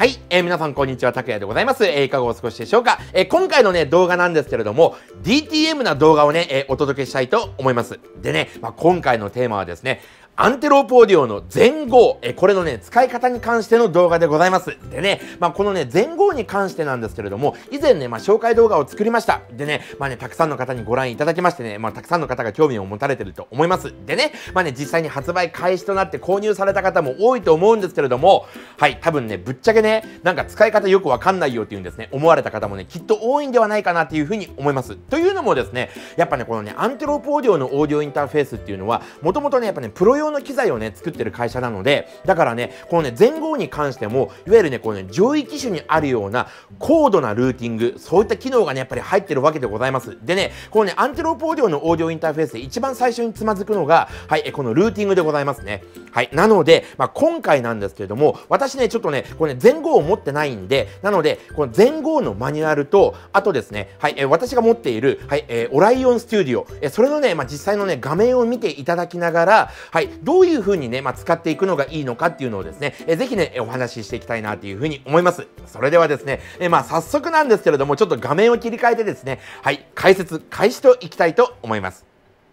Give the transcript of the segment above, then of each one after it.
はい、えー、皆さんこんにちは、拓也でございます。えー、いかがお過ごしでしょうか、えー、今回のね、動画なんですけれども、DTM な動画をね、えお届けしたいと思います。でね、まあ、今回のテーマはですね、アンテロープオーディオの全後、えこれのね、使い方に関しての動画でございます。でね、まあ、このね、全後に関してなんですけれども、以前ね、まあ、紹介動画を作りました。でね、まあね、たくさんの方にご覧いただきましてね、まあ、たくさんの方が興味を持たれてると思います。でね、まあね、実際に発売開始となって購入された方も多いと思うんですけれども、はい、多分ね、ぶっちゃけね、なんか使い方よくわかんないよっていうんですね、思われた方もね、きっと多いんではないかなっていうふうに思います。というのもですね、やっぱね、このね、アンテロープオーディオのオーディオインターフェースっていうのは、もともとね、やっぱね、プロ用用の機材をね、作ってる会社なので、だからね、このね、全号に関しても、いわゆるね、このね、上位機種にあるような高度なルーティング、そういった機能がね、やっぱり入ってるわけでございます。でね、このね、アンテロープオーディオのオーディオインターフェースで一番最初につまずくのが、はい、このルーティングでございますね。はい、なので、まあ、今回なんですけれども、私ね、ちょっとね、これね、全号を持ってないんで、なので、この全号のマニュアルと、あとですね、はい、え私が持っている、はい、えオライオンスタジオ、えそれのね、まあ、実際のね、画面を見ていただきながら、はい、どういうふうにね、まあ、使っていくのがいいのかっていうのをですね、えー、ぜひね、お話ししていきたいなというふうに思います。それではですね、えー、まあ、早速なんですけれども、ちょっと画面を切り替えてですね、はい、解説開始といきたいと思います。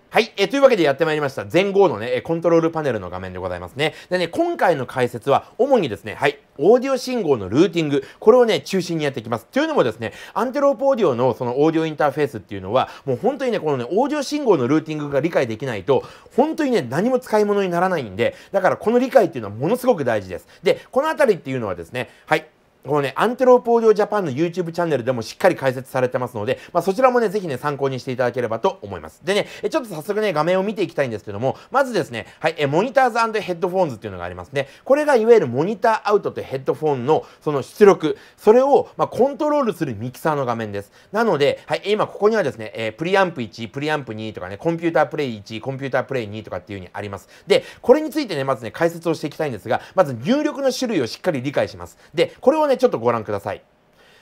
はい。えというわけでやってまいりました。全後のね、コントロールパネルの画面でございますね。でね、今回の解説は、主にですね、はい、オーディオ信号のルーティング、これをね、中心にやっていきます。というのもですね、アンテロープオーディオのそのオーディオインターフェースっていうのは、もう本当にね、このね、オーディオ信号のルーティングが理解できないと、本当にね、何も使い物にならないんで、だからこの理解っていうのはものすごく大事です。で、このあたりっていうのはですね、はい、このね、アンテロープオーディオジャパンの YouTube チャンネルでもしっかり解説されてますので、まあ、そちらもね、ぜひね、参考にしていただければと思います。でね、ちょっと早速ね、画面を見ていきたいんですけども、まずですね、はい、えモニターズヘッドフォンズっていうのがありますね。これがいわゆるモニターアウトとヘッドフォンのその出力、それを、まコントロールするミキサーの画面です。なので、はい、今ここにはですね、えプリアンプ1、プリアンプ2とかね、コンピュータープレイ1、コンピュータープレイ2とかっていう風にあります。で、これについてね、まずね、解説をしていきたいんですが、まず入力の種類をしっかり理解します。で、これをね、ちょっとご覧ください。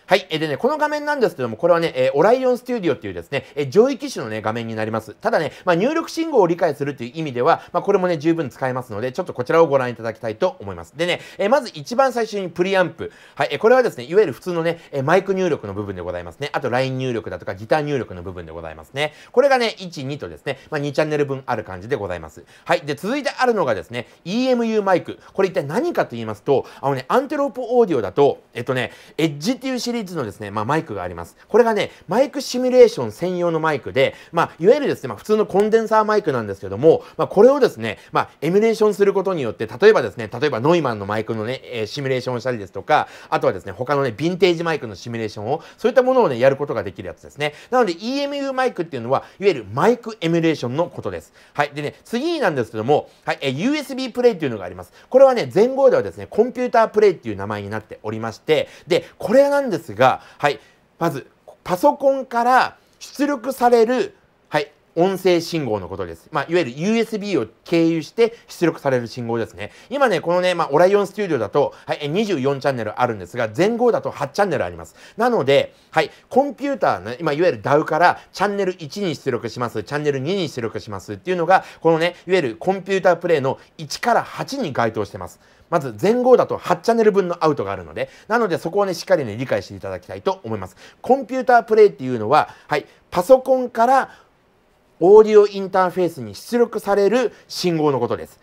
はい。えでね、この画面なんですけども、これはね、えー、オライオンスチューディオっていうですね、え上位機種のね、画面になります。ただね、まあ、入力信号を理解するという意味では、まあ、これもね、十分使えますので、ちょっとこちらをご覧いただきたいと思います。でね、えまず一番最初にプリアンプ。はい。えこれはですね、いわゆる普通のね、えマイク入力の部分でございますね。あと、ライン入力だとか、ギター入力の部分でございますね。これがね、1、2とですね、まあ、2チャンネル分ある感じでございます。はい。で、続いてあるのがですね、EMU マイク。これ一体何かと言いますと、あのね、アンテロープオーディオだと、えっとね、エッジっていうシリーズリーズのですね、まあ、マイクがあります。これがね、マイクシミュレーション専用のマイクで、まあ、いわゆるですね、まあ、普通のコンデンサーマイクなんですけども、まあ、これをですね、まあ、エミュレーションすることによって、例えばですね、例えばノイマンのマイクのね、えー、シミュレーションをしたりですとか、あとはですね、他のね、ヴィンテージマイクのシミュレーションを、そういったものをね、やることができるやつですね。なので、EMU マイクっていうのは、いわゆるマイクエミュレーションのことです。はい。でね、次なんですけども、はい、えー、USB プレイっていうのがあります。これはね、前後ではですね、コンピュータープレイっていう名前になっておりまして、で、これなんですですが、はい、まずパソコンから出力される音声信号のことです。まあ、いわゆる USB を経由して出力される信号ですね。今ね、このね、まあ、オライオンスタジオだと、はい、24チャンネルあるんですが、全後だと8チャンネルあります。なので、はい、コンピューターね、今、いわゆる d a o からチャンネル1に出力します、チャンネル2に出力しますっていうのが、このね、いわゆるコンピュータープレイの1から8に該当してます。まず全後だと8チャンネル分のアウトがあるので、なのでそこをね、しっかりね、理解していただきたいと思います。コンピュータープレイっていうのは、はい、パソコンからオーディオインターフェースに出力される信号のことです。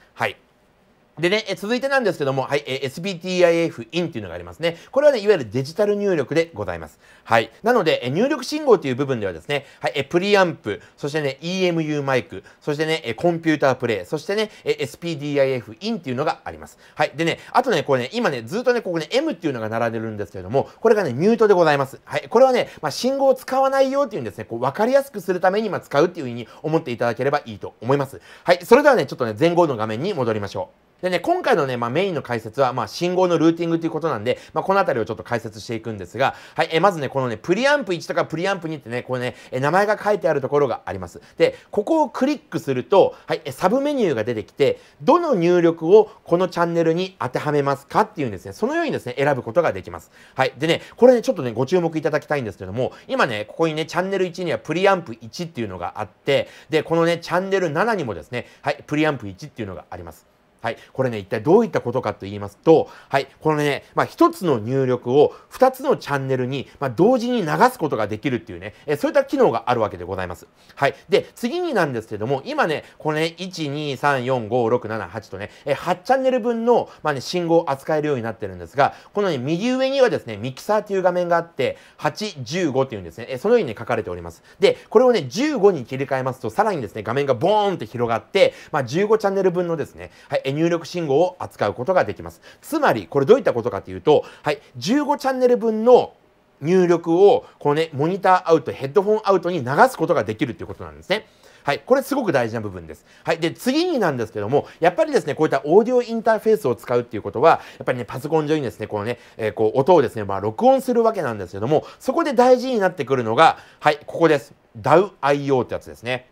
でね、続いてなんですけども、はい、え SBTIF in っていうのがありますね。これはね、いわゆるデジタル入力でございます。はい。なので、入力信号という部分ではですね、はい、プリアンプ、そしてね、EMU マイク、そしてね、コンピュータープレイ、そしてね、え SPDIF in っていうのがあります。はい。でね、あとね、これね、今ね、ずっとね、ここね、M っていうのが並んでるんですけれども、これがね、ミュートでございます。はい。これはね、まあ、信号を使わないよっていうんですね、こう、わかりやすくするために、ま使うっていうふうに思っていただければいいと思います。はい。それではね、ちょっとね、前後の画面に戻りましょう。でね、今回のね、まあ、メインの解説は、まあ、信号のルーティングということなんで、まあ、この辺りをちょっと解説していくんですが、はい、えまずね、このね、プリアンプ1とかプリアンプ2ってね、これね、え名前が書いてあるところがあります。で、ここをクリックすると、はい、サブメニューが出てきて、どの入力をこのチャンネルに当てはめますかっていうんですね、そのようにですね、選ぶことができます。はい。でね、これね、ちょっとね、ご注目いただきたいんですけども、今ね、ここにね、チャンネル1にはプリアンプ1っていうのがあって、で、このね、チャンネル7にもですね、はい、プリアンプ1っていうのがあります。はい。これね、一体どういったことかと言いますと、はい。このね、まあ、一つの入力を2つのチャンネルに、まあ、同時に流すことができるっていうね、えそういった機能があるわけでございます。はい。で、次になんですけども、今ね、これね、1、2、3、4、5、6、7、8とね、え8チャンネル分の、まあね、信号を扱えるようになってるんですが、このね、右上にはですね、ミキサーという画面があって、8、15っていうんですね、えそのようにね、書かれております。で、これをね、15に切り替えますと、さらにですね、画面がボーンって広がって、まあ、15チャンネル分のですね、はい、入力信号を扱うことができます。つまり、これどういったことかというと、はい、15チャンネル分の入力を、このね、モニターアウト、ヘッドフォンアウトに流すことができるということなんですね。はい。これすごく大事な部分です。はい。で、次になんですけども、やっぱりですね、こういったオーディオインターフェースを使うっていうことは、やっぱりね、パソコン上にですね、このね、えー、こう、音をですね、まあ、録音するわけなんですけども、そこで大事になってくるのが、はい、ここです。DAWIO ってやつですね。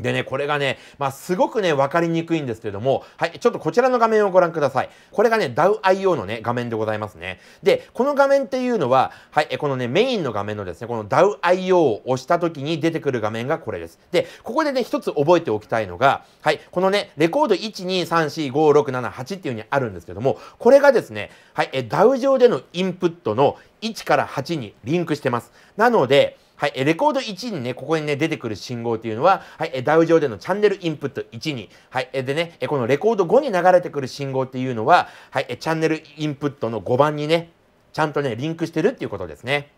でね、これがね、まあ、すごくね、わかりにくいんですけれども、はい、ちょっとこちらの画面をご覧ください。これがね、DAWIO のね、画面でございますね。で、この画面っていうのは、はい、このね、メインの画面のですね、この DAWIO を押した時に出てくる画面がこれです。で、ここでね、一つ覚えておきたいのが、はい、このね、レコード1234567っていうふうにあるんですけども、これがですね、はい、DAW 上でのインプットの1から8にリンクしてます。なので、はい、レコード1にね、ここにね、出てくる信号というのは、はい、ダウ上でのチャンネルインプット1に、はい、でね、このレコード5に流れてくる信号っていうのは、はい、チャンネルインプットの5番にね、ちゃんとね、リンクしてるっていうことですね。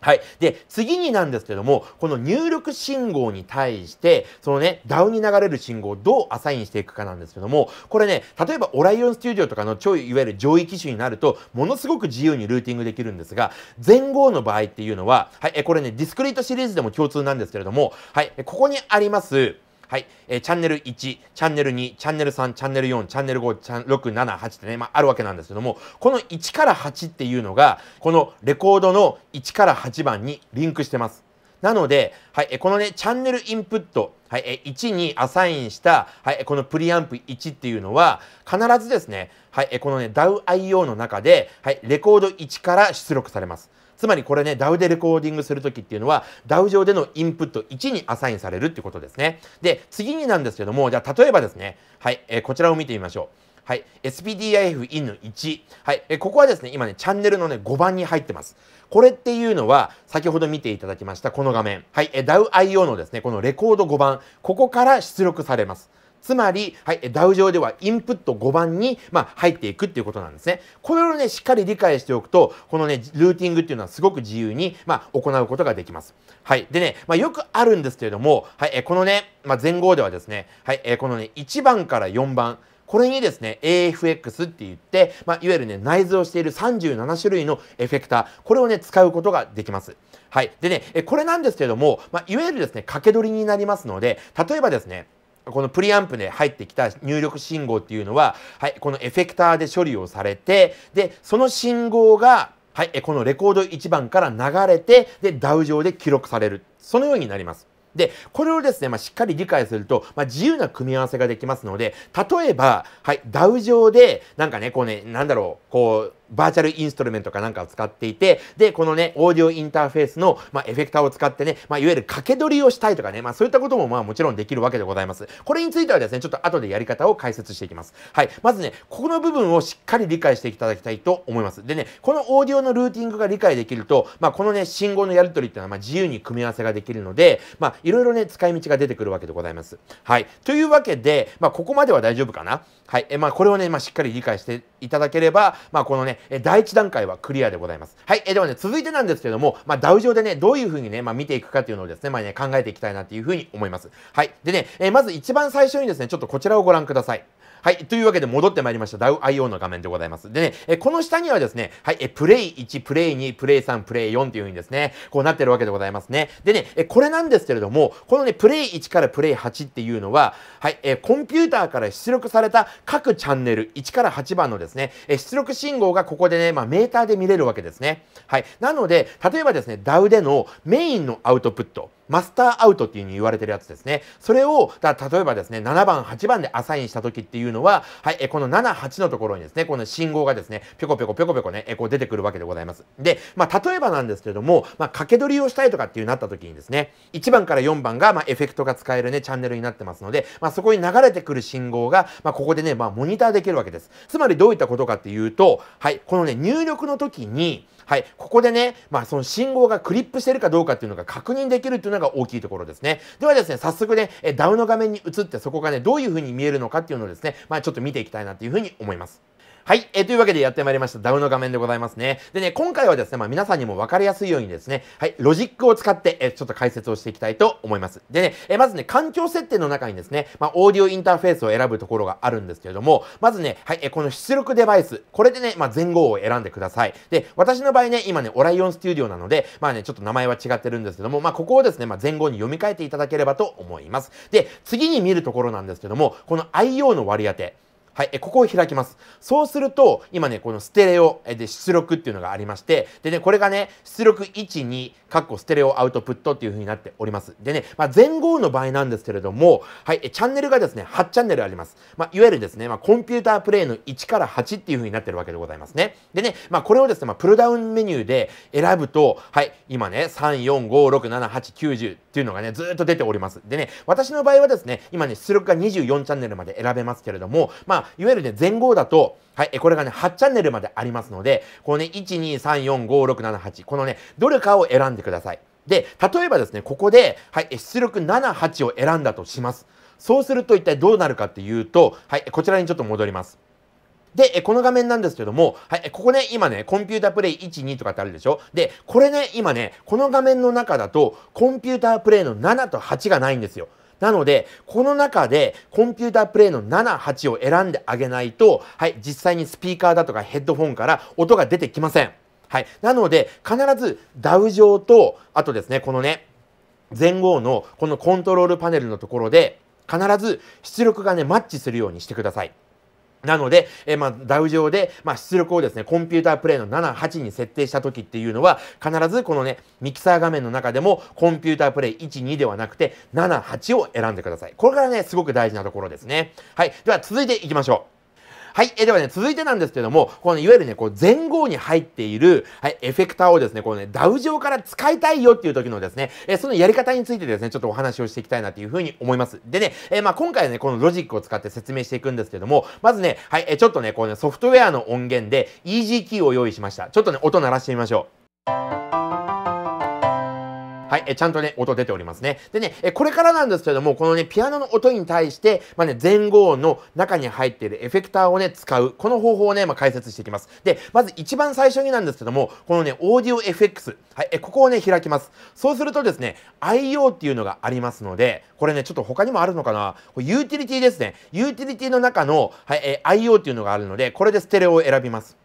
はい。で、次になんですけども、この入力信号に対して、そのね、ダウンに流れる信号をどうアサインしていくかなんですけども、これね、例えばオライオンスチューディオとかの超いわゆる上位機種になると、ものすごく自由にルーティングできるんですが、前後の場合っていうのは、はい、え、これね、ディスクリートシリーズでも共通なんですけれども、はい、ここにあります、はい、えー、チャンネル1、チャンネル2、チャンネル3、チャンネル4、チャンネル5、チャン6、7、8ってね、まあ、あるわけなんですけども、この1から8っていうのが、このレコードの1から8番にリンクしてます。なので、はい、このね、チャンネルインプット、はい、1にアサインした、はい、このプリアンプ1っていうのは、必ずですね、はい、このね、DAWIO の中で、はい、レコード1から出力されます。つまりこれね、DAW でレコーディングするときっていうのは、DAW 上でのインプット1にアサインされるってことですね。で、次になんですけども、じゃあ例えばですね、はい、えこちらを見てみましょう。はい、SPDIF i n 1、はい、えここはですね、今ね、チャンネルのね、5番に入ってます。これっていうのは、先ほど見ていただきました、この画面。はい、DAWIO のですね、このレコード5番、ここから出力されます。つまり、はい、ダウ上ではインプット5番に、まあ、入っていくっていうことなんですね。これをね、しっかり理解しておくと、このね、ルーティングっていうのはすごく自由に、まあ、行うことができます。はい。でね、まあ、よくあるんですけれども、はい、このね、まあ、前後ではですね、はい、このね、1番から4番、これにですね、AFX って言って、まあ、いわゆるね、内蔵している37種類のエフェクター、これをね、使うことができます。はい。でね、えこれなんですけども、まあ、いわゆるですね、掛け取りになりますので、例えばですね、このプリアンプで入ってきた入力信号っていうのは、はい、このエフェクターで処理をされて、で、その信号が、はい、このレコード1番から流れて、で、ダウ上で記録される。そのようになります。で、これをですね、まあ、しっかり理解すると、まあ、自由な組み合わせができますので、例えば、はい、ダウ上で、なんかね、こうね、なんだろう、こう、バーチャルインストルメントかなんかを使っていて、で、このね、オーディオインターフェースの、まあ、エフェクターを使ってね、まあ、いわゆる掛け取りをしたいとかね、まあ、そういったことも、まあ、もちろんできるわけでございます。これについてはですね、ちょっと後でやり方を解説していきます。はい。まずね、ここの部分をしっかり理解していただきたいと思います。でね、このオーディオのルーティングが理解できると、まあ、このね、信号のやり取りっていうのは、まあ、自由に組み合わせができるので、まあ、いろいろね、使い道が出てくるわけでございます。はい。というわけで、まあ、ここまでは大丈夫かなはい。え、まあ、これをね、まあ、しっかり理解していただければ、まあ、このね、第1段階はクリアでございます。はい。えー、ではね、続いてなんですけども、まあ、ダウ上でね、どういうふうにね、まあ、見ていくかっていうのをですね、まあね、考えていきたいなっていうふうに思います。はい。でね、えー、まず一番最初にですね、ちょっとこちらをご覧ください。はい。というわけで戻ってまいりました。d a o i o の画面でございます。でね、えこの下にはですね、はい、えプレイ1、プレイ2、プレイ3、プレイ4という風にですね、こうなってるわけでございますね。でね、えこれなんですけれども、このね、プレイ1からプレイ8っていうのは、はい、えコンピューターから出力された各チャンネル、1から8番のですね、え出力信号がここでね、まあ、メーターで見れるわけですね。はい。なので、例えばですね、d a o でのメインのアウトプット、マスターアウトっていうに言われてるやつですね。それを、だ例えばですね、7番、8番でアサインした時っていうのは、はい、えこの7、8のところにですね、この信号がですね、ぴょこぴょこぴょこぴょこね、えこう出てくるわけでございます。で、まあ、例えばなんですけども、まあ、掛け取りをしたいとかっていうなった時にですね、1番から4番が、まあ、エフェクトが使えるね、チャンネルになってますので、まあ、そこに流れてくる信号が、まあ、ここでね、まあ、モニターできるわけです。つまりどういったことかっていうと、はい、このね、入力の時に、はい、ここでね、まあ、その信号がクリップしてるかどうかっていうのが確認できるっていうのが大きいところですね。ではですね、早速ね、え d a の画面に移ってそこがね、どういうふうに見えるのかっていうのをですね、まあ、ちょっと見ていきたいなというふうに思います。はい。えー、というわけでやってまいりました。ダウの画面でございますね。でね、今回はですね、まあ皆さんにも分かりやすいようにですね、はい、ロジックを使って、えー、ちょっと解説をしていきたいと思います。でね、えー、まずね、環境設定の中にですね、まあオーディオインターフェースを選ぶところがあるんですけれども、まずね、はい、えー、この出力デバイス、これでね、まあ前後を選んでください。で、私の場合ね、今ね、オライオンスチューディオなので、まあね、ちょっと名前は違ってるんですけども、まあここをですね、まあ前後に読み替えていただければと思います。で、次に見るところなんですけども、この IO の割り当て。はい、えここを開きます。そうすると、今ね、このステレオで出力っていうのがありまして、でね、これがね、出力1、2、カッステレオアウトプットっていう風になっております。でね、まあ、全号の場合なんですけれども、はい、えチャンネルがですね、8チャンネルあります。まあ、いわゆるですね、まあ、コンピュータープレイの1から8っていう風になってるわけでございますね。でね、まあ、これをですね、まあ、プルダウンメニューで選ぶと、はい、今ね、3、4、5、6、7、8、90っていうのがね、ずっと出ております。でね、私の場合はですね、今ね、出力が24チャンネルまで選べますけれども、まあ、いわゆるね、前後だと、はい、これがね、8チャンネルまでありますので、このね、1、2、3、4、5、6、7、8、このね、どれかを選んでください。で、例えばですね、ここで、はい、出力7、8を選んだとします。そうすると一体どうなるかっていうと、はい、こちらにちょっと戻ります。で、この画面なんですけども、はい、ここね、今ね、コンピュータープレイ1、2とかってあるでしょで、これね、今ね、この画面の中だと、コンピュータープレイの7と8がないんですよ。なので、この中でコンピュータープレイの7、8を選んであげないと、はい、実際にスピーカーだとかヘッドホンから音が出てきません。はい。なので、必ずダウ上と、あとですね、このね、前後のこのコントロールパネルのところで、必ず出力がね、マッチするようにしてください。なので、えー、まあ、ダウ上で、まあ、出力をですね、コンピュータープレイの7、8に設定した時っていうのは、必ずこのね、ミキサー画面の中でも、コンピュータープレイ1、2ではなくて、7、8を選んでください。これからね、すごく大事なところですね。はい。では、続いていきましょう。はい。えー、ではね、続いてなんですけども、この、ね、いわゆるね、こう、前後に入っている、はい、エフェクターをですね、このね、ダウ上から使いたいよっていう時のですね、えー、そのやり方についてですね、ちょっとお話をしていきたいなというふうに思います。でね、えー、まあ今回ね、このロジックを使って説明していくんですけども、まずね、はい、えー、ちょっとね、こうね、ソフトウェアの音源で EG キーを用意しました。ちょっとね、音鳴らしてみましょう。はい、えちゃんとね、音出ておりますね。でね、えこれからなんですけども、このね、ピアノの音に対して、まあね、前後音の中に入っているエフェクターをね、使う、この方法をね、まあ、解説していきます。で、まず一番最初になんですけども、このね、オーディオ FX、はい、えここをね、開きます。そうするとですね、IO っていうのがありますので、これね、ちょっと他にもあるのかな、これユーティリティですね。ユーティリティの中の、はい、え IO っていうのがあるので、これでステレオを選びます。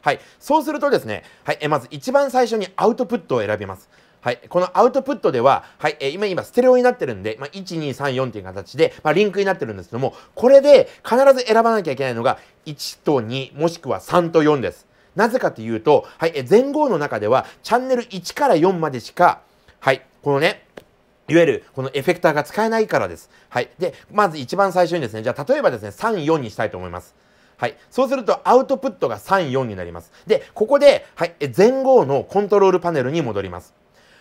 はい、そうするとですね、はい、えまず一番最初にアウトプットを選びます。はい、このアウトプットでは、はい、えー、今今ステレオになってるんで、まあ、1234っていう形で、まあ、リンクになってるんですけども、これで必ず選ばなきゃいけないのが1と2、もしくは3と4です。なぜかというと、はい、えー、前後の中ではチャンネル1から4までしか、はい、このね、いわゆるこのエフェクターが使えないからです。はい。で、まず一番最初にですね、じゃあ例えばですね、3、4にしたいと思います。はい。そうするとアウトプットが3、4になります。で、ここで、はい、前後のコントロールパネルに戻ります。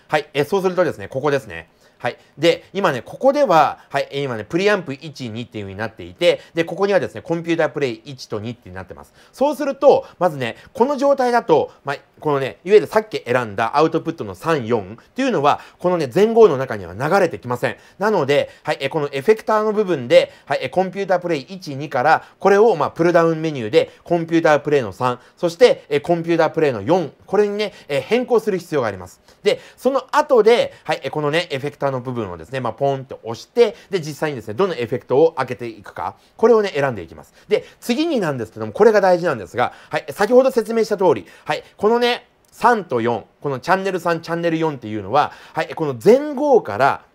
はい、えそうするとですね、ここですね。はい。で、今ね、ここでは、はい、今ね、プリアンプ1、2っていう風になっていて、で、ここにはですね、コンピュータープレイ1と2ってなってます。そうすると、まずね、この状態だと、まあ、このね、いわゆるさっき選んだアウトプットの3、4っていうのは、このね、前後の中には流れてきません。なので、はい、えこのエフェクターの部分で、はい、コンピュータープレイ1、2から、これを、まあ、プルダウンメニューで、コンピュータープレイの3、そして、えコンピュータープレイの4、これにね、え変更する必要があります。で、その後で、はい、えこのね、エフェクタータの部分をですね、まあ、ポンって押して、で、実際にですね、どのエフェクトを開けていくか、これをね、選んでいきます。で、次になんですけども、これが大事なんですが、はい、先ほど説明した通り、はい、このね、3と4、このチャンネル3、チャンネル4っていうのは、はい、この前後から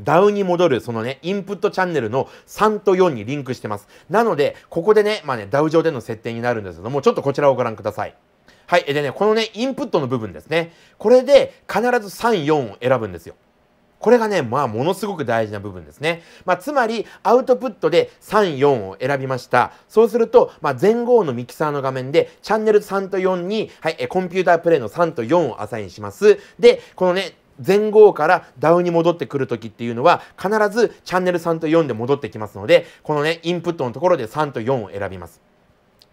ダウに戻る、そのね、インプットチャンネルの3と4にリンクしてます。なので、ここでね、まあね、ダウ上での設定になるんですけども、ちょっとこちらをご覧ください。はい。でね、このね、インプットの部分ですね。これで必ず3、4を選ぶんですよ。これがね、まあ、ものすごく大事な部分ですね。まあ、つまり、アウトプットで3、4を選びました。そうすると、まあ、前後のミキサーの画面で、チャンネル3と4に、はい、え、コンピュータープレイの3と4をアサインします。で、このね、前後からダウンに戻ってくる時っていうのは必ずチャンネル3と4で戻ってきますのでこのねインプットのところで3と4を選びます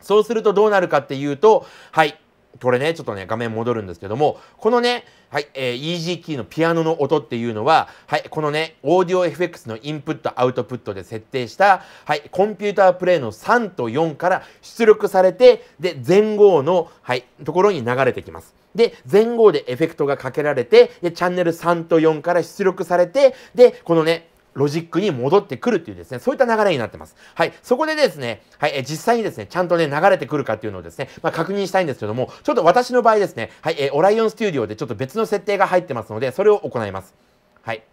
そうするとどうなるかっていうとはいこれね、ちょっとね、画面戻るんですけども、このね、はい、えー、EG キーのピアノの音っていうのは、はい、このね、オーディオ FX のインプット、アウトプットで設定した、はい、コンピュータープレイの3と4から出力されて、で、前後の、はい、ところに流れてきます。で、前後でエフェクトがかけられて、で、チャンネル3と4から出力されて、で、このね、ロジックに戻ってくるっていうですね、そういった流れになってます。はい。そこでですね、はい、え実際にですね、ちゃんとね、流れてくるかっていうのをですね、まあ、確認したいんですけども、ちょっと私の場合ですね、はい、えオライオンスタジオでちょっと別の設定が入ってますので、それを行います。はい。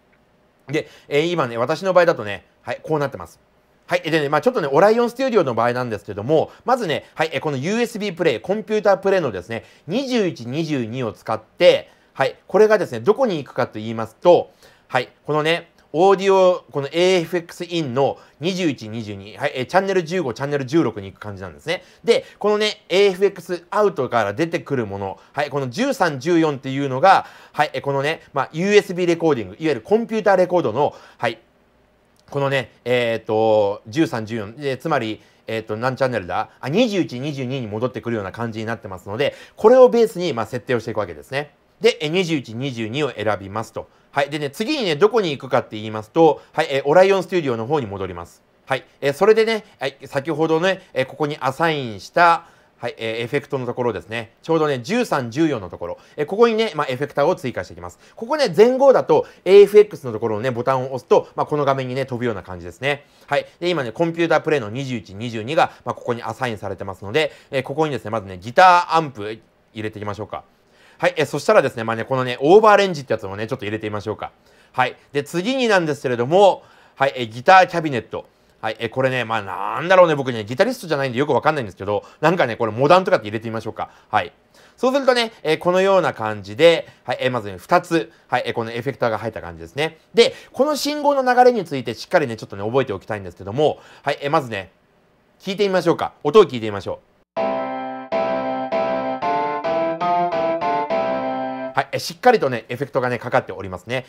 で、え今ね、私の場合だとね、はい、こうなってます。はい。でね、まあちょっとね、オライオンスタジオの場合なんですけども、まずね、はい、えこの USB プレイ、コンピュータープレイのですね、21、22を使って、はい、これがですね、どこに行くかと言いますと、はい、このね、オーディオ、この AFX インの21、22、はい、えチャンネル15、チャンネル16に行く感じなんですね。で、このね、AFX アウトから出てくるもの、はい、この13、14っていうのが、はい、えこのね、まあ、USB レコーディング、いわゆるコンピューターレコードの、はい、このね、えっ、ー、と、13、14、えつまり、えっ、と、何チャンネルだあ、21、22に戻ってくるような感じになってますので、これをベースに、まあ、設定をしていくわけですね。で、21、22を選びますと。はい。でね、次にね、どこに行くかって言いますと、はい、えー、オライオンスタジオの方に戻ります。はい。えー、それでね、はい、先ほどね、えー、ここにアサインした、はい、えー、エフェクトのところですね。ちょうどね、13、14のところ。えー、ここにね、まあ、エフェクターを追加していきます。ここね、前後だと AFX のところのね、ボタンを押すと、まあ、この画面にね、飛ぶような感じですね。はい。で、今ね、コンピュータープレイの21、22が、まあ、ここにアサインされてますので、えー、ここにですね、まずね、ギターアンプ入れていきましょうか。はい、えそしたらですね、まあね、このね、オーバーレンジってやつもね、ちょっと入れてみましょうか。はい。で、次になんですけれども、はい、えギターキャビネット。はい、えこれね、まあなんだろうね、僕ね、ギタリストじゃないんでよくわかんないんですけど、なんかね、これモダンとかって入れてみましょうか。はい。そうするとね、えこのような感じで、はい、えまずね、2つ、はい、えこのエフェクターが入った感じですね。で、この信号の流れについてしっかりね、ちょっとね、覚えておきたいんですけども、はい、えまずね、聞いてみましょうか。音を聞いてみましょう。えしっかりとね、エフェクトがね、かかっておりますね。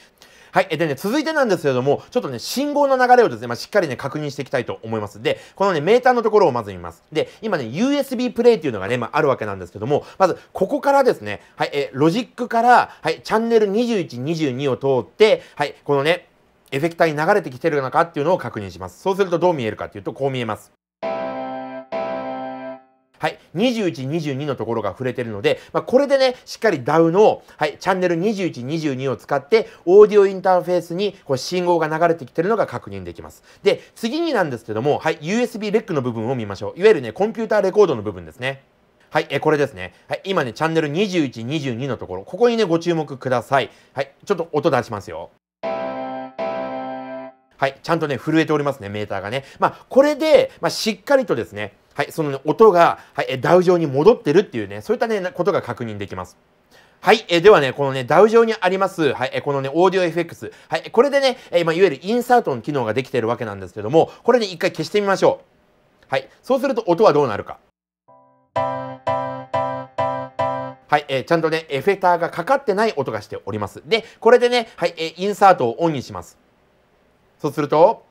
はい。でね、続いてなんですけれども、ちょっとね、信号の流れをですね、まあ、しっかりね、確認していきたいと思います。で、このね、メーターのところをまず見ます。で、今ね、USB プレイっていうのがね、まあ、あるわけなんですけども、まず、ここからですね、はい、えロジックから、はい、チャンネル21、22を通って、はい、このね、エフェクターに流れてきてるのかっていうのを確認します。そうするとどう見えるかっていうと、こう見えます。はい、21、22のところが触れてるので、まあ、これでね、しっかり d a の、はい、チャンネル21、22を使って、オーディオインターフェースにこう信号が流れてきてるのが確認できます。で、次になんですけども、はい、USB レックの部分を見ましょう。いわゆるね、コンピューターレコードの部分ですね。はい、え、これですね。はい、今ね、チャンネル21、22のところ、ここにね、ご注目ください。はい、ちょっと音出しますよ。はい、ちゃんとね、震えておりますね、メーターがね。まあ、これで、まあ、しっかりとですね、はい、その、ね、音が、はい、ダウ上に戻ってるっていうね、そういったね、ことが確認できます。はい。えー、ではね、このね、ダウ上にあります、はい、えー、このね、オーディオ FX。はい。これでね、えー、いわゆるインサートの機能ができているわけなんですけども、これで、ね、一回消してみましょう。はい。そうすると音はどうなるか。はい、えー、ちゃんとね、エフェターがかかってない音がしております。で、これでね、はい、えー、インサートをオンにします。そうすると、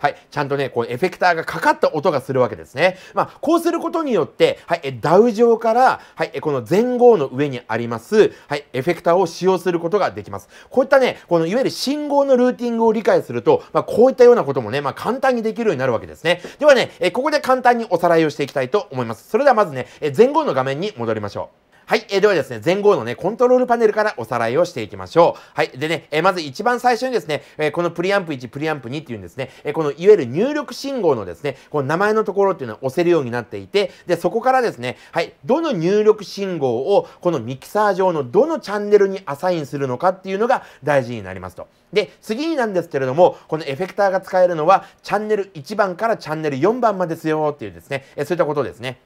はい、ちゃんとね、こうエフェクターがかかった音がするわけですね。まあ、こうすることによって、はい、ダウ上から、はい、この前後の上にあります、はい、エフェクターを使用することができます。こういったね、このいわゆる信号のルーティングを理解すると、まあ、こういったようなこともね、まあ、簡単にできるようになるわけですね。ではね、ここで簡単におさらいをしていきたいと思います。それではまずね、前後の画面に戻りましょう。はい、えー、ではですね、前後のね、コントロールパネルからおさらいをしていきましょう。はい、でね、えー、まず一番最初にですね、えー、このプリアンプ1、プリアンプ2っていうんですね、えー、このいわゆる入力信号のですね、この名前のところっていうのは押せるようになっていて、で、そこからですね、はい、どの入力信号をこのミキサー上のどのチャンネルにアサインするのかっていうのが大事になりますと。で、次になんですけれども、このエフェクターが使えるのは、チャンネル1番からチャンネル4番まですよっていうですね、えそういったことですね。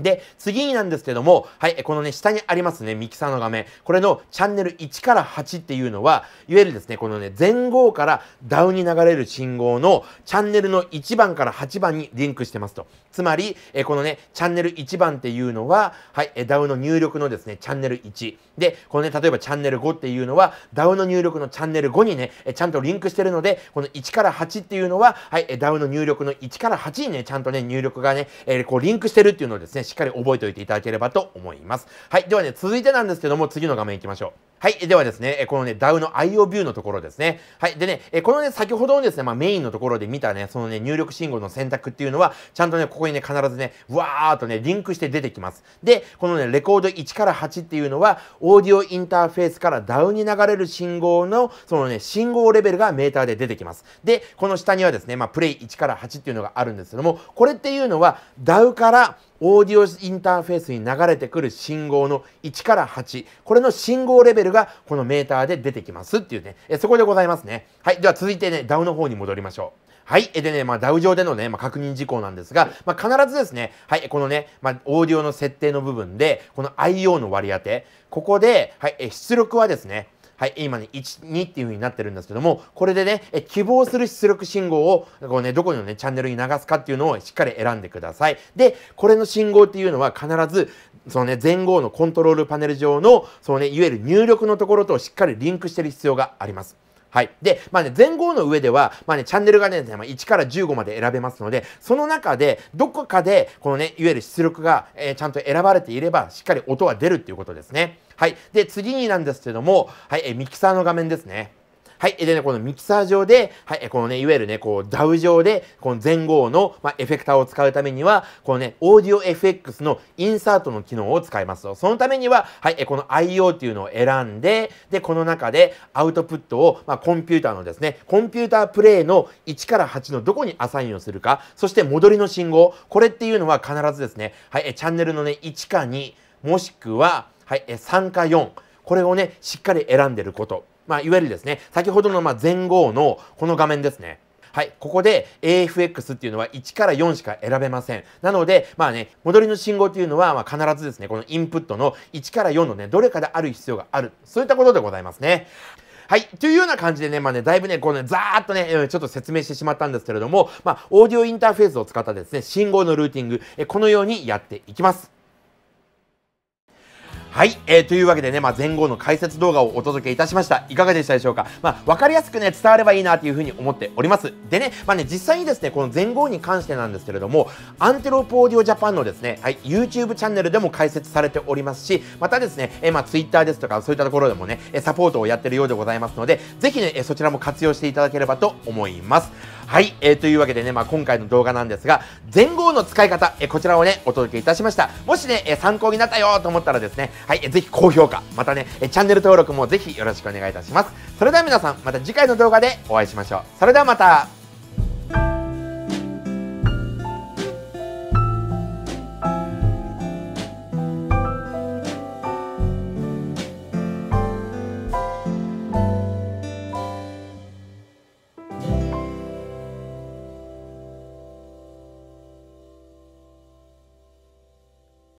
で、次になんですけども、はい、このね、下にありますね、ミキサーの画面。これのチャンネル1から8っていうのは、いわゆるですね、このね、前後からダウに流れる信号のチャンネルの1番から8番にリンクしてますと。つまり、えこのね、チャンネル1番っていうのは、はい、ダウの入力のですね、チャンネル1。で、このね、例えばチャンネル5っていうのは、ダウの入力のチャンネル5にね、ちゃんとリンクしてるので、この1から8っていうのは、はい、ダウの入力の1から8にね、ちゃんとね、入力がね、えこうリンクしてるっていうのをですね、しっかり覚えておいていただければと思います。はい。ではね、続いてなんですけども、次の画面行きましょう。はい。ではですね、このね、DAW の IO ビューのところですね。はい。でね、このね、先ほどのですね、まあ、メインのところで見たね、そのね、入力信号の選択っていうのは、ちゃんとね、ここにね、必ずね、わーっとね、リンクして出てきます。で、このね、レコード1から8っていうのは、オーディオインターフェースから DAW に流れる信号の、そのね、信号レベルがメーターで出てきます。で、この下にはですね、まあ、プレイ1から8っていうのがあるんですけども、これっていうのは、DAW からオーディオインターフェースに流れてくる信号の1から8。これの信号レベルがこのメーターで出てきますっていうね。えそこでございますね。はい。では続いてね、DAO の方に戻りましょう。はい。えでね、まあ、ダウ上でのね、まあ、確認事項なんですが、まあ、必ずですね、はい、このね、まあ、オーディオの設定の部分で、この IO の割り当て、ここで、はい、え出力はですね、はい、今ね、1、2っていう風になってるんですけども、これでね、え希望する出力信号を、こうね、どこのね、チャンネルに流すかっていうのをしっかり選んでください。で、これの信号っていうのは必ず、そのね、前後のコントロールパネル上の、そのね、いわゆる入力のところとしっかりリンクしてる必要があります。はい。で、まあね、前後の上では、まあね、チャンネルがね、1から15まで選べますので、その中で、どこかで、このね、いわゆる出力が、えー、ちゃんと選ばれていれば、しっかり音は出るっていうことですね。はい。で、次になんですけども、はい、えー、ミキサーの画面ですね。はい。でね、このミキサー上で、はい、このね、いわゆるね、こう、ダウ上で、この前後の、まあ、エフェクターを使うためには、このね、オーディオ FX のインサートの機能を使いますと。そのためには、はい、この IO っていうのを選んで、で、この中でアウトプットを、まあ、コンピューターのですね、コンピュータープレイの1から8のどこにアサインをするか、そして戻りの信号、これっていうのは必ずですね、はい、チャンネルのね、1か2、もしくは、はい、3か4、これをね、しっかり選んでること。まあ、いわゆるですね、先ほどのま前後のこの画面ですね。はい、ここで AFX っていうのは1から4しか選べません。なので、まあね、戻りの信号っていうのは、ま必ずですね、このインプットの1から4のね、どれかである必要がある。そういったことでございますね。はい。というような感じでね、まあね、だいぶね、こうね、ざーっとね、ちょっと説明してしまったんですけれども、まあ、オーディオインターフェースを使ったですね、信号のルーティング、このようにやっていきます。はい、えー、というわけでね、まあ、前後の解説動画をお届けいたしました。いかがでしたでしょうかまあ、わかりやすくね、伝わればいいなというふうに思っております。でね、まあね、実際にですね、この前後に関してなんですけれども、アンテロープオーディオジャパンのですね、はい、YouTube チャンネルでも解説されておりますし、またですね、えー、まあ、Twitter ですとか、そういったところでもね、サポートをやってるようでございますので、ぜひね、そちらも活用していただければと思います。はい、えー、というわけでね、まあ、今回の動画なんですが、前後の使い方、えー、こちらをね、お届けいたしました。もしね、えー、参考になったよと思ったらですね、はい、えー、ぜひ高評価、またね、えー、チャンネル登録もぜひよろしくお願いいたします。それでは皆さん、また次回の動画でお会いしましょう。それではまた。